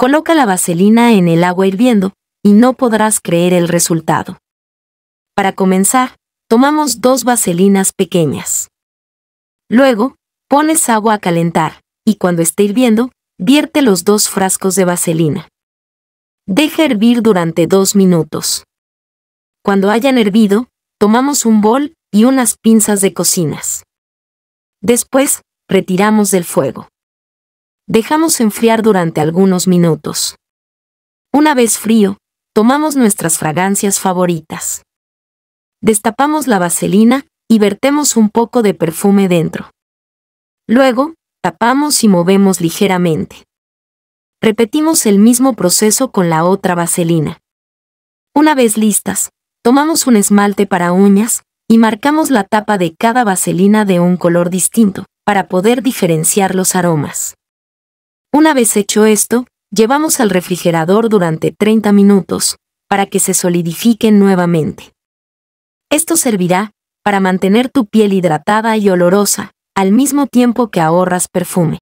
Coloca la vaselina en el agua hirviendo y no podrás creer el resultado. Para comenzar, tomamos dos vaselinas pequeñas. Luego, pones agua a calentar y cuando esté hirviendo, vierte los dos frascos de vaselina. Deja hervir durante dos minutos. Cuando hayan hervido, tomamos un bol y unas pinzas de cocinas. Después, retiramos del fuego. Dejamos enfriar durante algunos minutos. Una vez frío, tomamos nuestras fragancias favoritas. Destapamos la vaselina y vertemos un poco de perfume dentro. Luego, tapamos y movemos ligeramente. Repetimos el mismo proceso con la otra vaselina. Una vez listas, tomamos un esmalte para uñas y marcamos la tapa de cada vaselina de un color distinto, para poder diferenciar los aromas. Una vez hecho esto, llevamos al refrigerador durante 30 minutos, para que se solidifiquen nuevamente. Esto servirá para mantener tu piel hidratada y olorosa, al mismo tiempo que ahorras perfume.